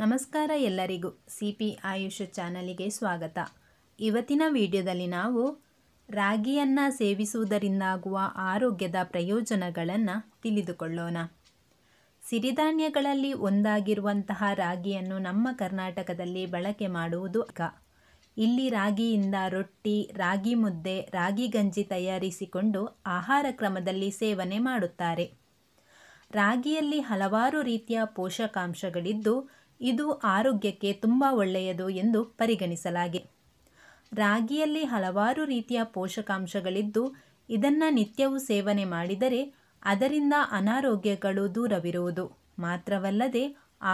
ನಮಸ್ಕಾರ ಎಲ್ಲರಿಗೂ C P AYUSH ಚಾನಲಿಗೆ ಸ್ವಾಗತ ಇವತ್ತಿನ ವಿಡಿಯೋದಲ್ಲಿ ನಾವು ರಾಗಿಯನ್ನು ಸೇವಿಸುವುದರಿಂದಾಗುವ ಆರೋಗ್ಯದ ಪ್ರಯೋಜನಗಳನ್ನು ತಿಳಿದುಕೊಳ್ಳೋಣ ಸಿರಿಧಾನ್ಯಗಳಲ್ಲಿ ಒಂದಾಗಿರುವಂತಹ ರಾಗಿಯನ್ನು ನಮ್ಮ ಕರ್ನಾಟಕದಲ್ಲಿ ಬಳಕೆ ಮಾಡುವುದು ಅಗ ಇಲ್ಲಿ ರಾಗಿಯಿಂದ ರೊಟ್ಟಿ ರಾಗಿ ಮುದ್ದೆ ರಾಗಿ ಗಂಜಿ ತಯಾರಿಸಿಕೊಂಡು ಆಹಾರ ಕ್ರಮದಲ್ಲಿ ಸೇವನೆ ಮಾಡುತ್ತಾರೆ ರಾಗಿಯಲ್ಲಿ ಹಲವಾರು ರೀತಿಯ ಪೋಷಕಾಂಶಗಳಿದ್ದು ಇದು ಆರೋಗ್ಯಕ್ಕೆ ತುಂಬ ಒಳ್ಳೆಯದು ಎಂದು ಪರಿಗಣಿಸಲಾಗಿದೆ ರಾಗಿಯಲ್ಲಿ ಹಲವಾರು ರೀತಿಯ ಪೋಷಕಾಂಶಗಳಿದ್ದು ಇದನ್ನು ನಿತ್ಯವೂ ಸೇವನೆ ಮಾಡಿದರೆ ಅದರಿಂದ ಅನಾರೋಗ್ಯಗಳು ದೂರವಿರುವುದು ಮಾತ್ರವಲ್ಲದೆ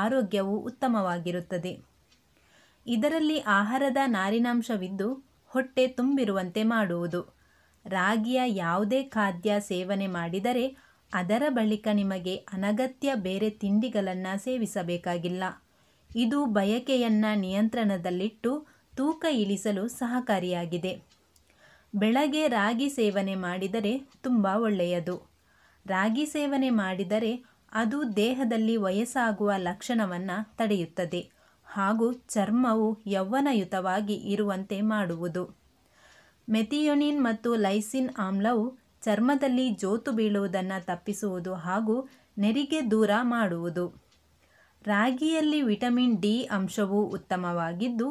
ಆರೋಗ್ಯವು ಉತ್ತಮವಾಗಿರುತ್ತದೆ ಇದರಲ್ಲಿ ಆಹಾರದ ನಾರಿನಾಂಶವಿದ್ದು ಹೊಟ್ಟೆ ತುಂಬಿರುವಂತೆ ಮಾಡುವುದು ರಾಗಿಯ ಯಾವುದೇ ಖಾದ್ಯ ಸೇವನೆ ಮಾಡಿದರೆ ಅದರ ಬಳಿಕ ನಿಮಗೆ ಅನಗತ್ಯ ಬೇರೆ ತಿಂಡಿಗಳನ್ನು ಸೇವಿಸಬೇಕಾಗಿಲ್ಲ ಇದು ಬಯಕೆಯನ್ನು ನಿಯಂತ್ರಣದಲ್ಲಿಟ್ಟು ತೂಕ ಇಳಿಸಲು ಸಹಕಾರಿಯಾಗಿದೆ ಬೆಳಗ್ಗೆ ರಾಗಿ ಸೇವನೆ ಮಾಡಿದರೆ ತುಂಬ ಒಳ್ಳೆಯದು ರಾಗಿ ಸೇವನೆ ಮಾಡಿದರೆ ಅದು ದೇಹದಲ್ಲಿ ವಯಸ್ಸಾಗುವ ಲಕ್ಷಣವನ್ನು ತಡೆಯುತ್ತದೆ ಹಾಗೂ ಚರ್ಮವು ಯೌವನಯುತವಾಗಿ ಇರುವಂತೆ ಮಾಡುವುದು ಮೆಥಿಯೊನಿನ್ ಮತ್ತು ಲೈಸಿನ್ ಆಮ್ಲವು ಚರ್ಮದಲ್ಲಿ ಜೋತು ಬೀಳುವುದನ್ನು ತಪ್ಪಿಸುವುದು ಹಾಗೂ ನೆರಿಗೆ ದೂರ ಮಾಡುವುದು ರಾಗಿಯಲ್ಲಿ ವಿಟಮಿನ್ ಡಿ ಅಂಶವು ಉತ್ತಮವಾಗಿದ್ದು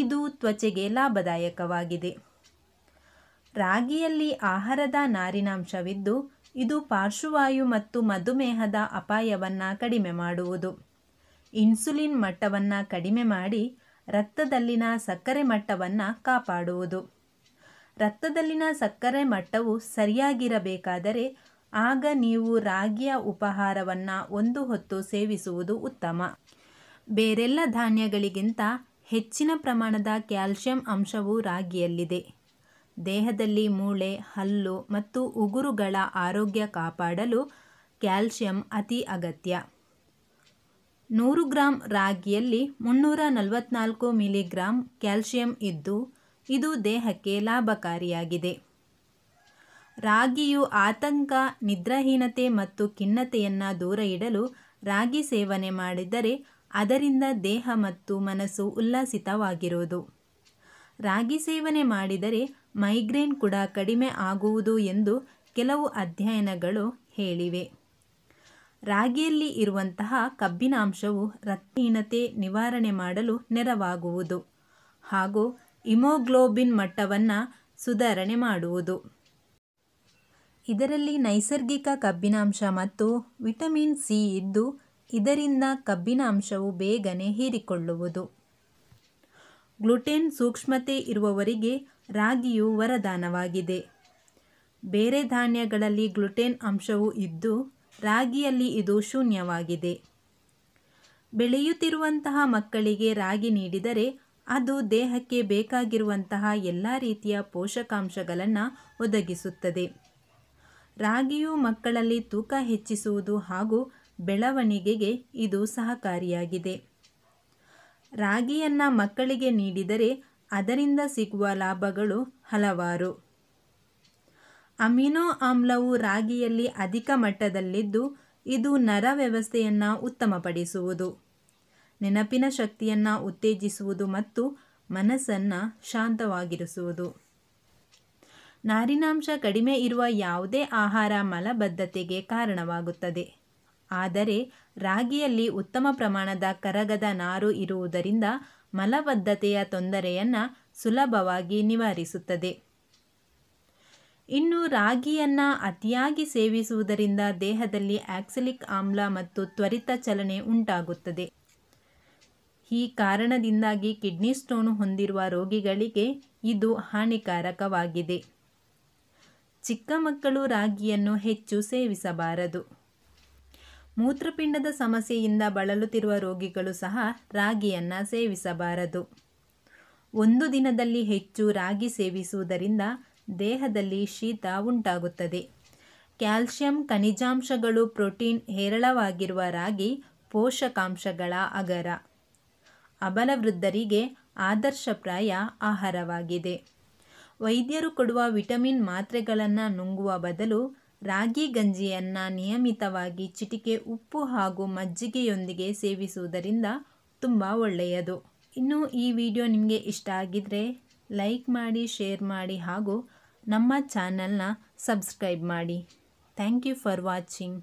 ಇದು ತ್ವಚೆಗೆ ಲಾಭದಾಯಕವಾಗಿದೆ ರಾಗಿಯಲ್ಲಿ ಆಹಾರದ ನಾರಿನಾಂಶವಿದ್ದು ಇದು ಪಾರ್ಶ್ವವಾಯು ಮತ್ತು ಮಧುಮೇಹದ ಅಪಾಯವನ್ನು ಕಡಿಮೆ ಮಾಡುವುದು ಇನ್ಸುಲಿನ್ ಮಟ್ಟವನ್ನು ಕಡಿಮೆ ಮಾಡಿ ರಕ್ತದಲ್ಲಿನ ಸಕ್ಕರೆ ಮಟ್ಟವನ್ನು ಕಾಪಾಡುವುದು ರಕ್ತದಲ್ಲಿನ ಸಕ್ಕರೆ ಮಟ್ಟವು ಸರಿಯಾಗಿರಬೇಕಾದರೆ ಆಗ ನೀವು ರಾಗಿಯ ಉಪಹಾರವನ್ನು ಒಂದು ಹೊತ್ತು ಸೇವಿಸುವುದು ಉತ್ತಮ ಬೇರೆಲ್ಲ ಧಾನ್ಯಗಳಿಗಿಂತ ಹೆಚ್ಚಿನ ಪ್ರಮಾಣದ ಕ್ಯಾಲ್ಸಿಯಂ ಅಂಶವು ರಾಗಿಯಲ್ಲಿದೆ ದೇಹದಲ್ಲಿ ಮೂಳೆ ಹಲ್ಲು ಮತ್ತು ಉಗುರುಗಳ ಆರೋಗ್ಯ ಕಾಪಾಡಲು ಕ್ಯಾಲ್ಸಿಯಂ ಅತಿ ಅಗತ್ಯ ನೂರು ಗ್ರಾಂ ರಾಗಿಯಲ್ಲಿ ಮುನ್ನೂರ ನಲವತ್ನಾಲ್ಕು ಮಿಲಿಗ್ರಾಂ ಕ್ಯಾಲ್ಸಿಯಂ ಇದ್ದು ಇದು ದೇಹಕ್ಕೆ ಲಾಭಕಾರಿಯಾಗಿದೆ ರಾಗಿಯು ಆತಂಕ ನಿದ್ರಾಹೀನತೆ ಮತ್ತು ಖಿನ್ನತೆಯನ್ನು ದೂರ ಇಡಲು ರಾಗಿ ಸೇವನೆ ಮಾಡಿದರೆ ಅದರಿಂದ ದೇಹ ಮತ್ತು ಮನಸ್ಸು ಉಲ್ಲಾಸಿತವಾಗಿರುವುದು ರಾಗಿ ಸೇವನೆ ಮಾಡಿದರೆ ಮೈಗ್ರೇನ್ ಕೂಡ ಕಡಿಮೆ ಆಗುವುದು ಎಂದು ಕೆಲವು ಅಧ್ಯಯನಗಳು ಹೇಳಿವೆ ರಾಗಿಯಲ್ಲಿ ಇರುವಂತಹ ಕಬ್ಬಿನಾಂಶವು ರಕ್ತಹೀನತೆ ನಿವಾರಣೆ ಮಾಡಲು ನೆರವಾಗುವುದು ಹಾಗೂ ಇಮೋಗ್ಲೋಬಿನ್ ಮಟ್ಟವನ್ನು ಸುಧಾರಣೆ ಮಾಡುವುದು ಇದರಲ್ಲಿ ನೈಸರ್ಗಿಕ ಕಬ್ಬಿನಾಂಶ ಮತ್ತು ವಿಟಮಿನ್ ಸಿ ಇದ್ದು ಇದರಿಂದ ಕಬ್ಬಿನಾಂಶವು ಬೇಗನೆ ಹೀರಿಕೊಳ್ಳುವುದು ಗ್ಲುಟೆನ್ ಸೂಕ್ಷ್ಮತೆ ಇರುವವರಿಗೆ ರಾಗಿಯು ವರದಾನವಾಗಿದೆ ಬೇರೆ ಧಾನ್ಯಗಳಲ್ಲಿ ಗ್ಲುಟೆನ್ ಅಂಶವು ಇದ್ದು ರಾಗಿಯಲ್ಲಿ ಇದು ಶೂನ್ಯವಾಗಿದೆ ಬೆಳೆಯುತ್ತಿರುವಂತಹ ಮಕ್ಕಳಿಗೆ ರಾಗಿ ನೀಡಿದರೆ ಅದು ದೇಹಕ್ಕೆ ಬೇಕಾಗಿರುವಂತಹ ಎಲ್ಲ ರೀತಿಯ ಪೋಷಕಾಂಶಗಳನ್ನು ಒದಗಿಸುತ್ತದೆ ರಾಗಿಯು ಮಕ್ಕಳಲ್ಲಿ ತೂಕ ಹೆಚ್ಚಿಸುವುದು ಹಾಗೂ ಬೆಳವಣಿಗೆಗೆ ಇದು ಸಹಕಾರಿಯಾಗಿದೆ ರಾಗಿಯನ್ನು ಮಕ್ಕಳಿಗೆ ನೀಡಿದರೆ ಅದರಿಂದ ಸಿಗುವ ಲಾಭಗಳು ಹಲವಾರು ಅಮಿನೋ ಆಮ್ಲವು ರಾಗಿಯಲ್ಲಿ ಅಧಿಕ ಮಟ್ಟದಲ್ಲಿದ್ದು ಇದು ನರ ವ್ಯವಸ್ಥೆಯನ್ನು ಉತ್ತಮಪಡಿಸುವುದು ನೆನಪಿನ ಶಕ್ತಿಯನ್ನು ಉತ್ತೇಜಿಸುವುದು ಮತ್ತು ಮನಸ್ಸನ್ನು ಶಾಂತವಾಗಿರಿಸುವುದು ನಾರಿನಾಂಶ ಕಡಿಮೆ ಇರುವ ಯಾವುದೇ ಆಹಾರ ಮಲಬದ್ಧತೆಗೆ ಕಾರಣವಾಗುತ್ತದೆ ಆದರೆ ರಾಗಿಯಲ್ಲಿ ಉತ್ತಮ ಪ್ರಮಾಣದ ಕರಗದ ನಾರು ಇರುವುದರಿಂದ ಮಲಬದ್ಧತೆಯ ತೊಂದರೆಯನ್ನು ಸುಲಭವಾಗಿ ನಿವಾರಿಸುತ್ತದೆ ಇನ್ನು ರಾಗಿಯನ್ನು ಅತಿಯಾಗಿ ಸೇವಿಸುವುದರಿಂದ ದೇಹದಲ್ಲಿ ಆಕ್ಸಿಲಿಕ್ ಆಮ್ಲ ಮತ್ತು ತ್ವರಿತ ಚಲನೆ ಉಂಟಾಗುತ್ತದೆ ಈ ಕಾರಣದಿಂದಾಗಿ ಕಿಡ್ನಿ ಸ್ಟೋನು ಹೊಂದಿರುವ ರೋಗಿಗಳಿಗೆ ಇದು ಹಾನಿಕಾರಕವಾಗಿದೆ ಚಿಕ್ಕ ಮಕ್ಕಳು ರಾಗಿಯನ್ನು ಹೆಚ್ಚು ಸೇವಿಸಬಾರದು ಮೂತ್ರಪಿಂಡದ ಸಮಸ್ಯೆಯಿಂದ ಬಳಲುತ್ತಿರುವ ರೋಗಿಗಳು ಸಹ ರಾಗಿಯನ್ನು ಸೇವಿಸಬಾರದು ಒಂದು ದಿನದಲ್ಲಿ ಹೆಚ್ಚು ರಾಗಿ ಸೇವಿಸುವುದರಿಂದ ದೇಹದಲ್ಲಿ ಶೀತ ಉಂಟಾಗುತ್ತದೆ ಕ್ಯಾಲ್ಸಿಯಂ ಖನಿಜಾಂಶಗಳು ಪ್ರೋಟೀನ್ ಹೇರಳವಾಗಿರುವ ರಾಗಿ ಪೋಷಕಾಂಶಗಳ ಅಗರ ಅಬಲವೃದ್ಧರಿಗೆ ಆದರ್ಶಪ್ರಾಯ ಆಹಾರವಾಗಿದೆ ವೈದ್ಯರು ಕೊಡುವ ವಿಟಮಿನ್ ಮಾತ್ರೆಗಳನ್ನು ನುಂಗುವ ಬದಲು ರಾಗಿ ಗಂಜಿಯನ್ನು ನಿಯಮಿತವಾಗಿ ಚಿಟಿಕೆ ಉಪ್ಪು ಹಾಗೂ ಮಜ್ಜಿಗೆಯೊಂದಿಗೆ ಸೇವಿಸುವುದರಿಂದ ತುಂಬ ಒಳ್ಳೆಯದು ಇನ್ನು ಈ ವಿಡಿಯೋ ನಿಮಗೆ ಇಷ್ಟ ಆಗಿದ್ರೆ ಲೈಕ್ ಮಾಡಿ ಶೇರ್ ಮಾಡಿ ಹಾಗೂ ನಮ್ಮ ಚಾನಲ್ನ ಸಬ್ಸ್ಕ್ರೈಬ್ ಮಾಡಿ ಥ್ಯಾಂಕ್ ಯು ಫಾರ್ ವಾಚಿಂಗ್